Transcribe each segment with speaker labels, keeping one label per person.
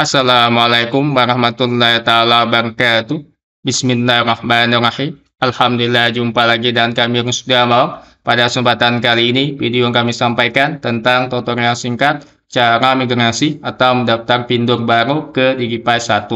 Speaker 1: Assalamualaikum warahmatullahi taala wabarakatuh. Bismillahirrahmanirrahim. Alhamdulillah jumpa lagi dan kami yang sudah mau pada kesempatan kali ini video yang kami sampaikan tentang tutorial singkat cara migrasi atau mendaftar pindur baru ke DigiPay 1.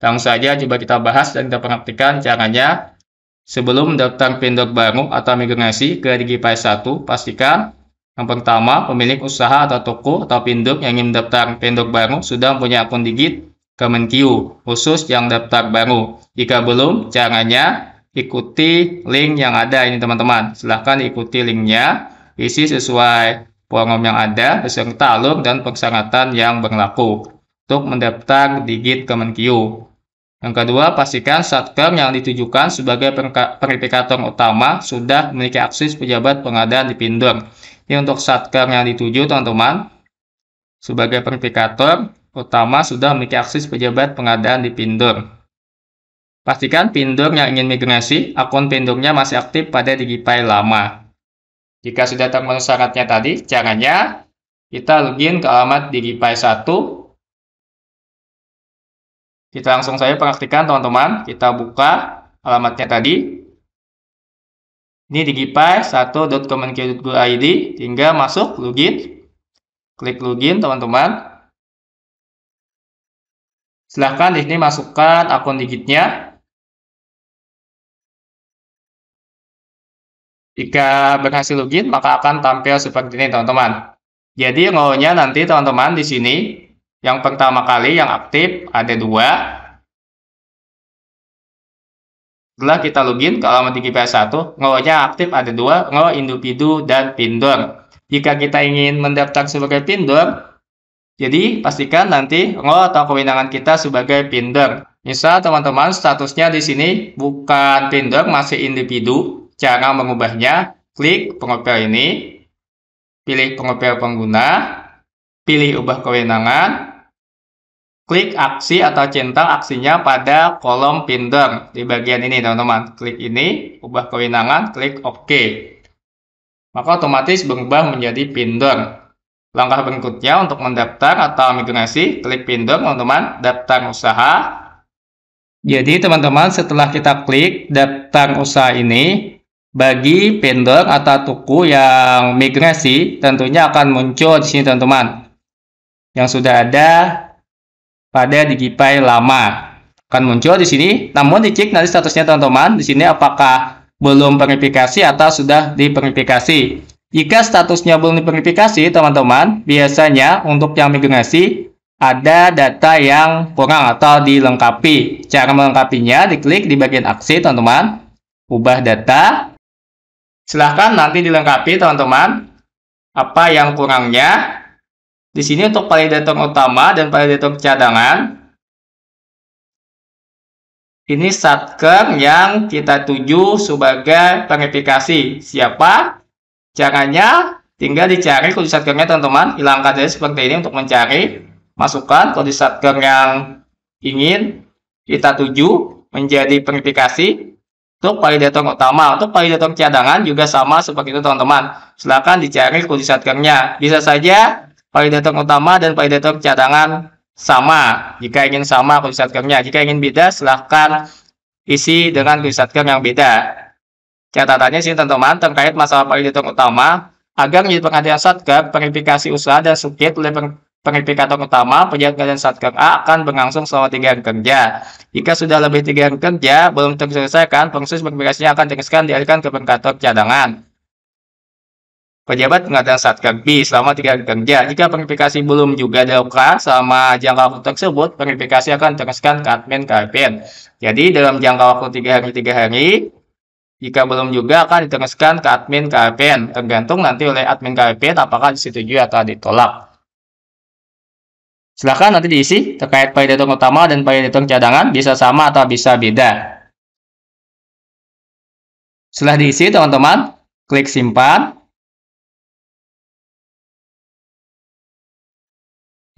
Speaker 1: Langsung saja coba kita bahas dan kita perhatikan caranya. Sebelum mendaftar pindur baru atau migrasi ke DigiPay 1, pastikan yang pertama, pemilik usaha atau toko atau pinduk yang ingin mendaftar pinduk baru sudah punya akun digit Kemenkiu, khusus yang daftar baru. Jika belum, caranya ikuti link yang ada ini teman-teman. Silahkan ikuti linknya, isi sesuai forum yang ada, beserta alur dan persyaratan yang berlaku untuk mendaftar digit Kemenkiu. Yang kedua, pastikan satker yang ditujukan sebagai verifikator utama sudah memiliki akses pejabat pengadaan di pinduk ini ya, untuk satker yang dituju teman-teman. Sebagai verifikator, utama sudah memiliki akses pejabat pengadaan di Pindur. Pastikan Pindur yang ingin migrasi, akun Pindurnya masih aktif pada DigiPay lama. Jika sudah terpenuhi syaratnya tadi, caranya kita login ke alamat DigiPay 1. Kita langsung saja praktikan teman-teman. Kita buka alamatnya tadi. Ini di gipai 1.kemenkeu.go.id, tinggal masuk login. Klik login, teman-teman. Silahkan di sini masukkan akun digitnya. Jika berhasil login, maka akan tampil seperti ini, teman-teman. Jadi, role nanti, teman-teman, di sini. Yang pertama kali yang aktif ada dua, setelah kita login ke alamat IGPS 1, ngawanya aktif ada dua, row individu dan pindor. Jika kita ingin mendaftar sebagai pindor, jadi pastikan nanti row atau kewenangan kita sebagai pindor. Misal teman-teman statusnya di sini bukan pindor, masih individu. Cara mengubahnya, klik pengopel ini, pilih pengopel pengguna, pilih ubah kewenangan, klik aksi atau centang aksinya pada kolom pinder di bagian ini teman-teman. Klik ini, ubah kewenangan, klik OK. Maka otomatis berubah menjadi pinder. Langkah berikutnya untuk mendaftar atau migrasi, klik pinder teman-teman, daftar usaha. Jadi teman-teman setelah kita klik daftar usaha ini, bagi vendor atau toko yang migrasi tentunya akan muncul di sini teman-teman. Yang sudah ada pada digipai lama akan muncul di sini. Namun dicek nanti statusnya teman-teman di sini apakah belum verifikasi atau sudah diverifikasi. Jika statusnya belum diverifikasi, teman-teman, biasanya untuk yang migrasi ada data yang kurang atau dilengkapi. Cara melengkapinya diklik di bagian aksi, teman-teman. Ubah data. Silahkan nanti dilengkapi, teman-teman. Apa yang kurangnya di sini untuk validator utama dan validator cadangan, ini satker yang kita tuju sebagai verifikasi. Siapa? Caranya tinggal dicari kode satkernya teman-teman. Hilangkan saja seperti ini untuk mencari. Masukkan kode satker yang ingin kita tuju menjadi verifikasi untuk validator utama. Untuk validator cadangan juga sama seperti itu teman-teman. Silahkan dicari kode satkernya. Bisa saja validator utama dan validator cadangan sama. Jika ingin sama kuistatkernya. Jika ingin beda, silahkan isi dengan kuistatker yang beda. Catatannya sih teman-teman terkait masalah validator utama agar menjadi pengadilan satker, verifikasi usaha dan sukit oleh verifikator utama penyelenggaraan satker A akan berlangsung selama tiga hari kerja. Jika sudah lebih tiga hari kerja belum terselesaikan, proses verifikasinya akan diteruskan dialihkan ke verifikator cadangan. Pejabat pengadaan saat kerbi selama tiga hari kerja. Jika verifikasi belum juga dilakukan selama jangka waktu tersebut, verifikasi akan teruskan ke admin KPN. Jadi dalam jangka waktu tiga hari tiga hari, jika belum juga akan diteruskan ke admin KPN. Tergantung nanti oleh admin KPN apakah disetujui atau ditolak. Silahkan nanti diisi terkait pay datang utama dan pay datang cadangan bisa sama atau bisa beda. Setelah diisi teman-teman, klik simpan.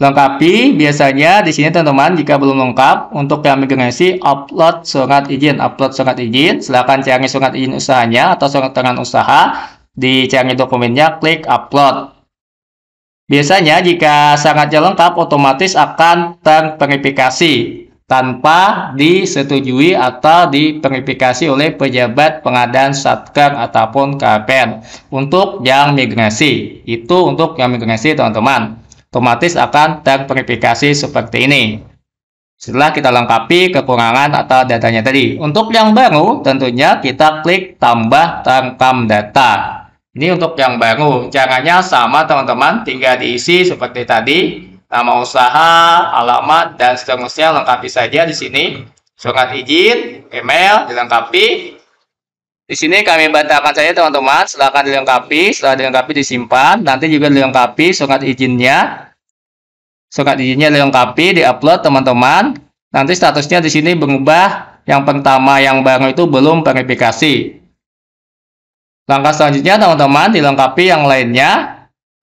Speaker 1: Lengkapi biasanya di sini teman-teman jika belum lengkap untuk yang migrasi upload surat izin, upload surat izin. Silahkan cari surat izin usahanya atau surat tangan usaha, di dicari dokumennya, klik upload. Biasanya jika sangat lengkap otomatis akan terverifikasi tanpa disetujui atau diverifikasi oleh pejabat pengadaan satker ataupun KPN untuk yang migrasi. Itu untuk yang migrasi teman-teman otomatis akan terverifikasi seperti ini. Setelah kita lengkapi kekurangan atau datanya tadi. Untuk yang baru, tentunya kita klik tambah rekam data. Ini untuk yang baru. Caranya sama teman-teman, tinggal diisi seperti tadi. Nama usaha, alamat, dan seterusnya lengkapi saja di sini. Surat izin, email, dilengkapi. Di sini kami bantahkan saja teman-teman, silahkan dilengkapi, setelah dilengkapi disimpan, nanti juga dilengkapi surat izinnya. Surat izinnya dilengkapi, di upload teman-teman. Nanti statusnya di sini berubah, yang pertama yang baru itu belum verifikasi. Langkah selanjutnya teman-teman dilengkapi yang lainnya.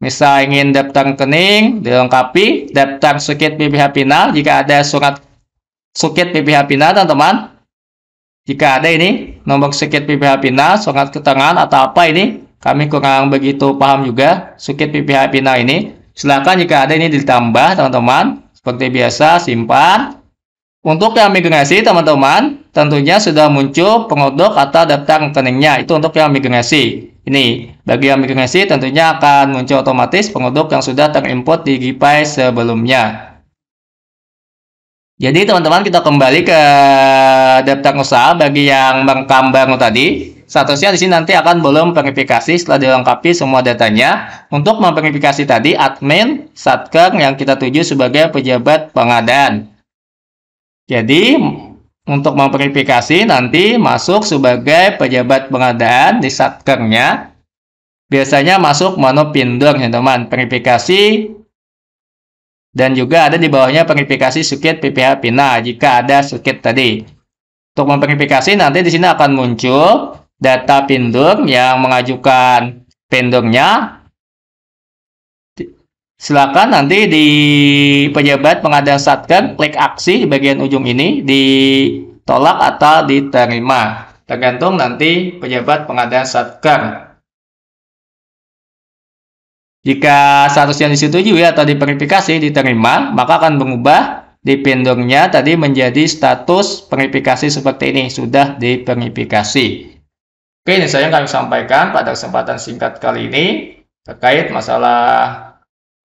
Speaker 1: Misal ingin daftar kening, dilengkapi daftar sukit PPH final jika ada surat sukit PPH final teman-teman jika ada ini nomor sakit PPH final, sangat tangan atau apa ini, kami kurang begitu paham juga sakit PPH final ini. Silahkan jika ada ini ditambah teman-teman. Seperti biasa simpan. Untuk yang migrasi teman-teman, tentunya sudah muncul pengodok atau daftar rekeningnya. Itu untuk yang migrasi. Ini, bagi yang migrasi tentunya akan muncul otomatis pengodok yang sudah terinput di GPay sebelumnya. Jadi teman-teman kita kembali ke daftar usaha bagi yang mengkambang tadi. Statusnya di sini nanti akan belum verifikasi setelah dilengkapi semua datanya. Untuk memverifikasi tadi admin satker yang kita tuju sebagai pejabat pengadaan. Jadi untuk memverifikasi nanti masuk sebagai pejabat pengadaan di satkernya. Biasanya masuk menu pindur ya teman. Verifikasi dan juga ada di bawahnya verifikasi circuit PPH Pina jika ada circuit tadi. Untuk memverifikasi nanti di sini akan muncul data pindur yang mengajukan pindurnya. Silakan nanti di pejabat pengadaan satker klik aksi di bagian ujung ini ditolak atau diterima. Tergantung nanti pejabat pengadaan satker. Jika status yang disetujui atau diverifikasi diterima, maka akan mengubah di dipendornya tadi menjadi status verifikasi seperti ini, sudah diverifikasi. Oke, ini saya akan sampaikan pada kesempatan singkat kali ini terkait masalah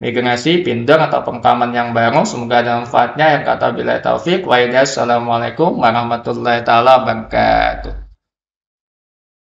Speaker 1: migrasi, pindah atau pengkaman yang baru. Semoga ada manfaatnya. Yang kata bila taufik. Assalamualaikum warahmatullahi wabarakatuh.